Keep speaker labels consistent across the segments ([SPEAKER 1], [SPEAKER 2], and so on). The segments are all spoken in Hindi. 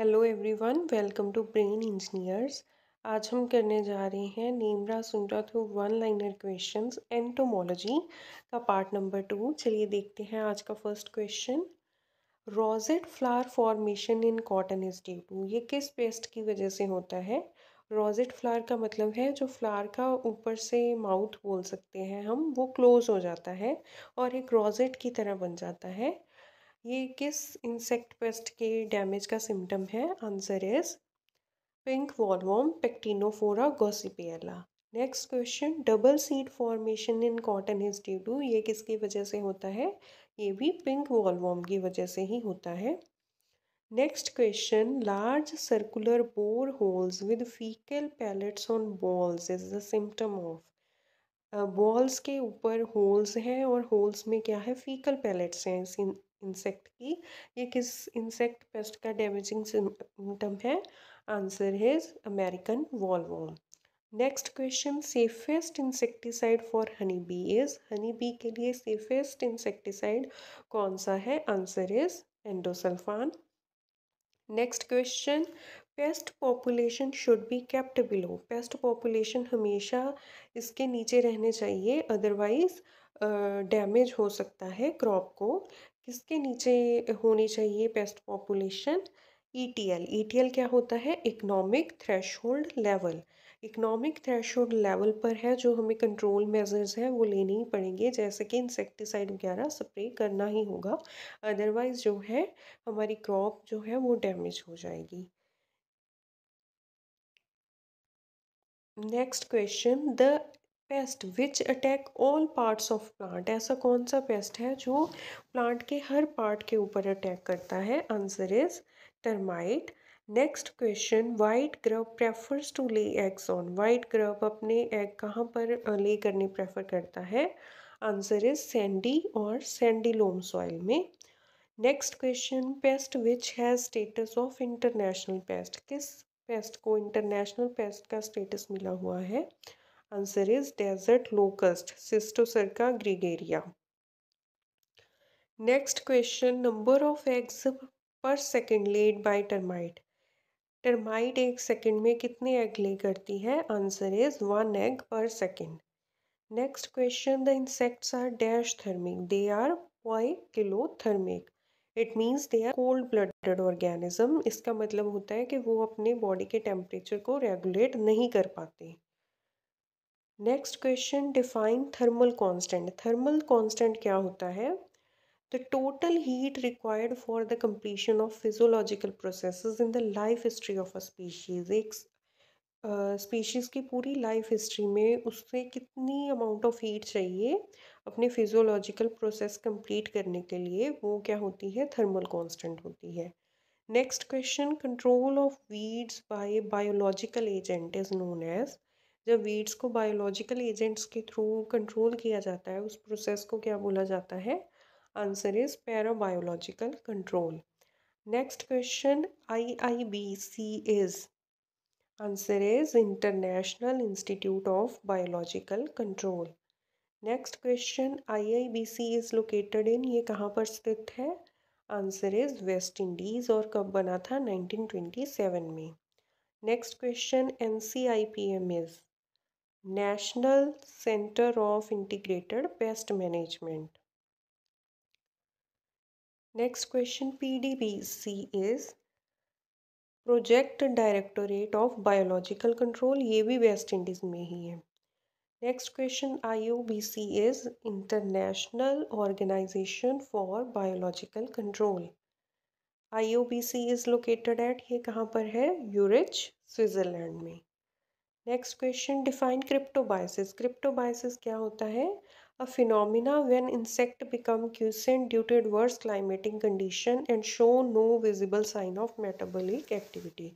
[SPEAKER 1] hello everyone welcome to brain engineers आज हम करने जा रहे हैं नीमरा सुनरा through one liner questions entomology का पार्ट नंबर टू चलिए देखते हैं आज का first question rosette flower formation in cotton is due to ये किस पेस्ट की वजह से होता है रोजेट फ्लावर का मतलब है जो फ्लावर का ऊपर से माउथ बोल सकते हैं हम वो क्लोज हो जाता है और एक रोजेट की तरह बन जाता है ये किस इंसेक्ट पेस्ट के डैमेज का सिम्टम है answer is pink bollworm Pectinophora gossypiella next question double seed formation in cotton is due to ये किसकी वजह से होता है ये भी पिंक वॉलवॉम की वजह से ही होता है next question large circular bore holes with faecal pellets on bolls is the symptom of bolls के ऊपर होल्स हैं और होल्स में क्या है फीकल पैलेट्स हैं इंसेक्ट की ये किस इंसेक्ट पेस्ट का डैमेजिंग सिम्टम है आंसर है American bollworm next question safest insecticide for honey bee is honey bee के लिए सेफेस्ट इंसेक्टिसाइड कौन सा है answer is endosulfan next question pest population should be kept below pest population हमेशा इसके नीचे रहने चाहिए अदरवाइज डैमेज uh, हो सकता है क्रॉप को किसके नीचे होनी चाहिए पेस्ट पॉपुलेशन ईटीएल ईटीएल क्या होता है economic hold level economic hold level पर है जो हमें कंट्रोल मेजर्स हैं वो लेने ही पड़ेंगे जैसे कि इंसेक्टिसाइड वगैरह स्प्रे करना ही होगा अदरवाइज़ जो है हमारी क्रॉप जो है वो डैमेज हो जाएगी next question the pest which attack all parts of plant ऐसा कौन सा पेस्ट है जो प्लांट के हर पार्ट के ऊपर अटैक करता है answer is termite next question white grub prefers to lay eggs on white grub अपने एग कहाँ पर ले करने प्रेफर करता है आंसर इज सैंडी और सैंडी लोम सॉइल में next question pest which has status of international pest किस पेस्ट को इंटरनेशनल पेस्ट का स्टेटस मिला हुआ है answer is desert locust Schistocerca gregaria next question number of eggs per second laid by termite termite एक सेकेंड में कितने एग ले करती है answer is one egg per second next question the insects are dash thermic they are poikilothermic it means they are cold blooded organism इसका मतलब होता है कि वो अपने बॉडी के टेम्परेचर को रेगुलेट नहीं कर पाते next question define thermal constant thermal constant क्या होता है the total heat required for the completion of physiological processes in the life history of a species एक स्पीशीज़ uh, की पूरी लाइफ हिस्ट्री में उससे कितनी अमाउंट ऑफ हीट चाहिए अपने फिजोलॉजिकल प्रोसेस कंप्लीट करने के लिए वो क्या होती है थर्मल कांस्टेंट होती है next question control of weeds by biological agent is known as जब वीड्स को बायोलॉजिकल एजेंट्स के थ्रू कंट्रोल किया जाता है उस प्रोसेस को क्या बोला जाता है answer is parabiological control next question I I B C is answer is international institute of biological control next question I I B C is located in ये कहाँ पर स्थित है आंसर इज वेस्ट इंडीज़ और कब बना था 1927 में next question N C I P M is national centre of integrated pest management next question PDBC is project directorate of biological control ये भी वेस्ट इंडीज़ में ही है next question I O B C is international organisation for biological control I O B C is located at ये कहाँ पर है यूरिच स्विट्ज़रलैंड में next question define cryptobiosis cryptobiosis क्या होता है a phenomena when insect become quiescent due to adverse climatic condition and show no visible sign of metabolic activity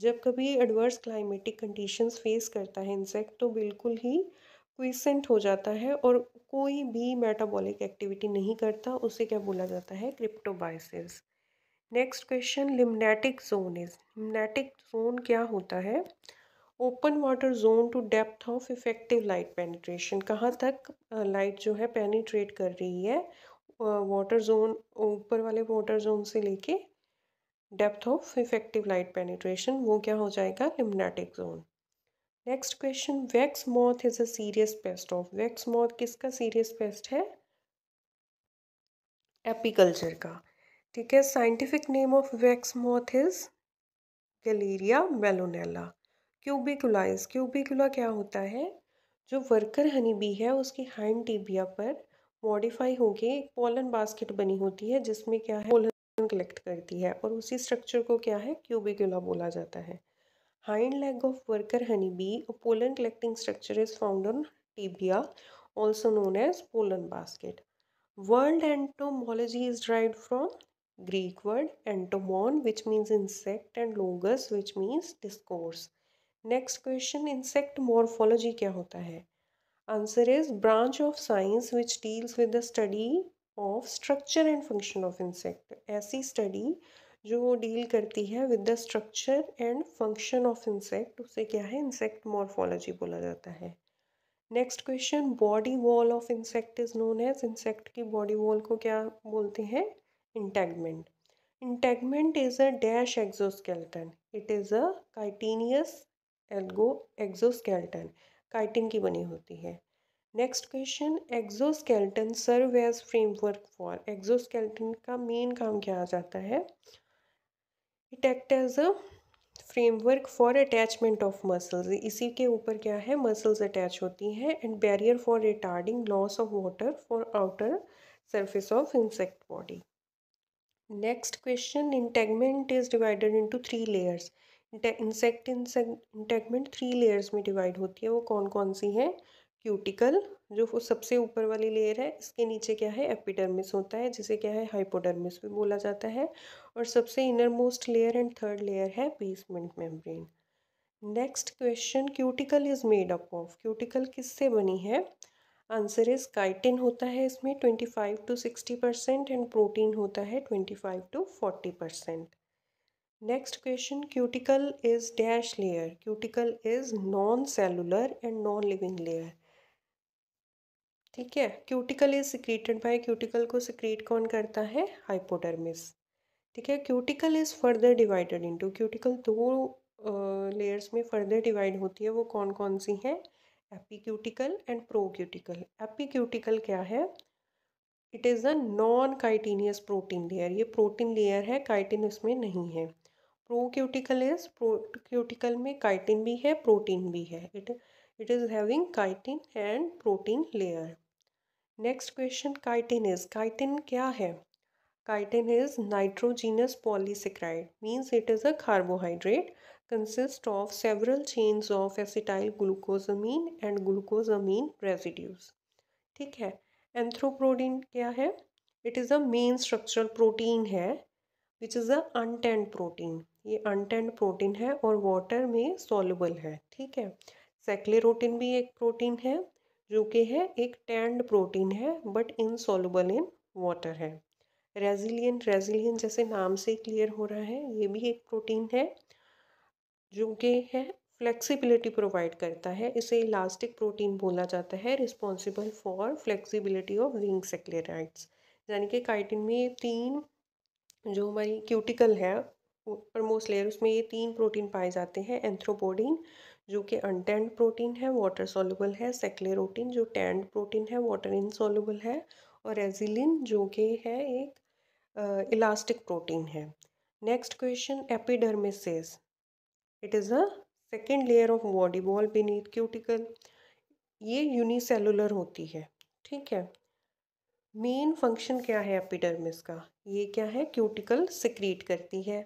[SPEAKER 1] जब कभी एडवर्स क्लाइमेटिक कंडीशंस फेस करता है इंसेक्ट तो बिल्कुल ही क्विसेंट हो जाता है और कोई भी मेटाबॉलिक एक्टिविटी नहीं करता उसे क्या बोला जाता है cryptobiosis next question limnetic zone is limnetic zone क्या होता है open water zone to depth of effective light penetration कहाँ तक लाइट जो है पेनिट्रेट कर रही है वाटर जोन ऊपर वाले वाटर जोन से लेके depth of effective light penetration वो क्या हो जाएगा limnetic zone next question wax moth is a serious pest of wax moth किसका सीरियस पेस्ट है एपिकल्चर का ठीक है scientific name of wax moth is Galleria mellonella corbicula is corbicula क्या होता है जो वर्कर हनी बी है उसकी हैंड टीबिया पर मॉडिफाई होके एक पोलन बास्केट बनी होती है जिसमें क्या है पोलन कलेक्ट करती है और उसी स्ट्रक्चर को क्या है क्यूबिकुला बोला जाता है hind leg of worker honey bee और pollen collecting structure is found on tibia also known as pollen basket word entomology is derived from Greek word entomon which means insect and logos which means discourse next question insect morphology क्या होता है answer is branch of science which deals with the study of structure and function of insect ऐसी स्टडी जो डील करती है with the structure and function of insect उसे क्या है इंसेक्ट मॉर्फोलॉजी बोला जाता है next question body wall of insect is known as insect की बॉडी वॉल को क्या बोलते हैं integument integument is a dash exoskeleton it is a chitinous also exoskeleton chitin की बनी होती है next question exoskeleton serve as framework for exoskeleton का मेन काम क्या आ जाता है it act as a framework for attachment of muscles इसी के ऊपर क्या है मसल्स अटैच होती हैं and barrier for retarding loss of water for outer surface of insect body next question integument is divided into three layers insect integument three layers में डिवाइड होती है वो कौन कौन सी हैं क्यूटिकल जो वो सबसे ऊपर वाली लेयर है इसके नीचे क्या है एपिडर्मिस होता है जिसे क्या है हाइपोडर्मिस भी बोला जाता है और सबसे inner most layer and third layer है basement membrane next question cuticle is made up of cuticle किससे बनी है आंसर इज काइटिन होता है इसमें twenty five to sixty percent and protein होता है twenty five to forty percent next question cuticle is dash layer cuticle is non cellular and non living layer ठीक है cuticle is secreted by cuticle को सिक्रीट कौन करता है हाइपोडर्मिस ठीक है cuticle is further divided into cuticle दो लेयर्स uh, में फर्दर डिवाइड होती है वो कौन कौन सी हैं क्यूटिकल एंड प्रोक्यूटिकल क्यूटिकल क्या है it is a non chitinous protein layer ये प्रोटीन लेयर है काइटिन इसमें नहीं है प्रोक्यूटिकल इज प्रोक्यूटिकल में काइटिन भी है प्रोटीन भी है it it is having chitin and protein layer next question chitin is chitin क्या है chitin is nitrogenous polysaccharide means it is a carbohydrate consist of several chains of acetyl glucosamine and glucosamine residues ठीक है एंथ्रोप्रोटीन क्या है it is a main structural protein है विच इज़ अ अनटेंड प्रोटीन ये अनटेंड प्रोटीन है और वाटर में सॉल्युबल है ठीक है सेक्लेरोटीन भी एक प्रोटीन है जो कि है एक टेंड प्रोटीन है बट इनसॉल्युबल इन वाटर है रेजिलियन रेजिलियन जैसे नाम से क्लियर हो रहा है ये भी एक प्रोटीन है जो कि है फ्लेक्सिबिलिटी प्रोवाइड करता है इसे इलास्टिक प्रोटीन बोला जाता है responsible for flexibility of wing sclerites यानी कि काइटिन में तीन जो हमारी क्यूटिकल है मोस्ट लेयर उसमें ये तीन प्रोटीन पाए जाते हैं एंथ्रोपोडीन जो कि अनटेंड प्रोटीन है वाटर सॉल्युबल है सेक्लेरोटीन जो टेंड प्रोटीन है वाटर इनसॉल्युबल है और एजिलिन जो कि है एक इलास्टिक प्रोटीन है next question epidermis is it is a second layer of body wall beneath cuticle ये यूनिसेलुलर होती है ठीक है मेन फंक्शन क्या है एपिडर्मिस का ये क्या है क्यूटिकल सिक्रीट करती है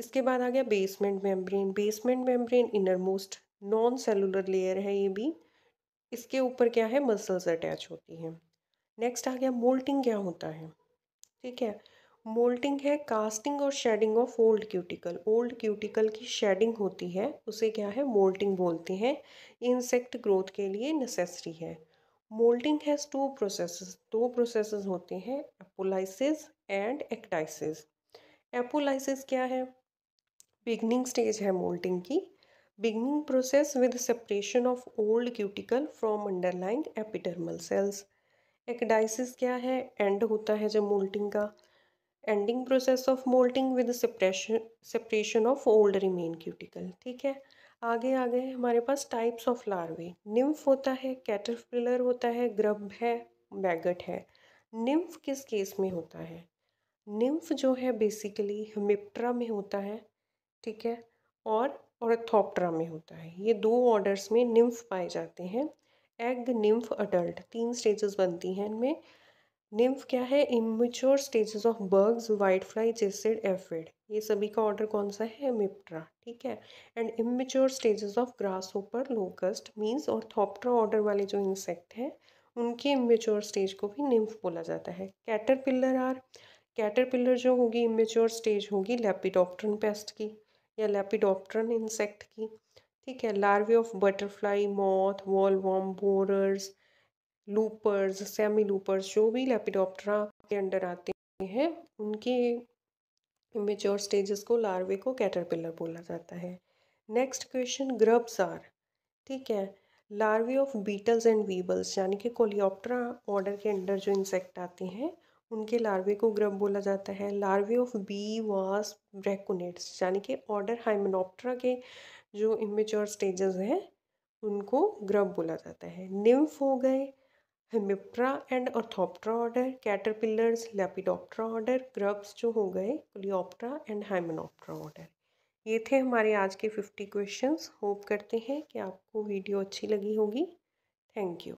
[SPEAKER 1] इसके बाद आ गया basement membrane basement membrane inner most non cellular layer है ये भी इसके ऊपर क्या है मसल्स अटैच होती हैं नेक्स्ट आ गया मोल्टिंग क्या होता है ठीक है मोल्टिंग है कास्टिंग और shedding of old cuticle old cuticle की शेडिंग होती है उसे क्या है मोल्टिंग बोलते हैं इंसेक्ट ग्रोथ के लिए नेसेसरी है मोल्डिंग हैज़ टू प्रोसेसेस दो प्रोसेसेस होते हैं एपोलाइसिस एंड एक्टाइसिस एपोलाइसिस क्या है बिगनिंग स्टेज है मोल्डिंग की beginning process with separation of old cuticle from underlying epidermal cells ecdysis क्या है एंड होता है जब मोल्टिंग का ending process of moulting with separation separation of old remain cuticle ठीक है आगे आ गए हमारे पास टाइप्स ऑफ लार्वे निम्फ होता है कैटरपिलर होता है ग्रब है बैगट है निम्फ किस केस में होता है निम्फ जो है बेसिकली हमिप्ट्रा में होता है ठीक है और औरथोप्ट्रा में होता है ये दो ऑर्डर्स में निम्फ पाए जाते हैं एग निम्फ अडल्ट तीन स्टेजेस बनती हैं इनमें निम्फ क्या है immature stages of bugs white fly jassid aphid ये सभी का ऑर्डर कौन सा है मिप्ट्रा ठीक है and immature stages of grasshopper locust means Orthoptera order वाले जो इंसेक्ट हैं उनके इमेच्योर स्टेज को भी निम्फ बोला जाता है caterpillar are caterpillar जो होगी इमेच्योर स्टेज होगी लेपिडॉप्ट्रन पेस्ट की या लेपिडॉप्ट्रन इंसेक्ट की ठीक है larvae of butterfly moth bollworm borers loopers semi loopers जो भी लेपिडॉप्ट्रा के अंडर आते हैं उनके इमेच्योर स्टेजेस को लार्वे को कैटरपिलर बोला जाता है नेक्स्ट क्वेश्चन ग्रब्स आर ठीक है larvae of beetles and weevils यानी कि कोलियोप्ट्रा ऑर्डर के अंडर जो इंसेक्ट आते हैं उनके लार्वे को ग्रब बोला जाता है लार्वे ऑफ बी वास ब्रेकोनेट्स यानी कि ऑर्डर हाइमोनोप्ट्रा के जो इमेच्योर स्टेजेस हैं उनको ग्रब बोला जाता है निम्फ हो गए hemiptera and orthoptera order caterpillars lepidoptera order grubs जो हो गए क्लियोप्ट्रा एंड हाइमनोप्ट्रा ऑर्डर ये थे हमारे आज के फिफ्टी क्वेश्चंस होप करते हैं कि आपको वीडियो अच्छी लगी होगी थैंक यू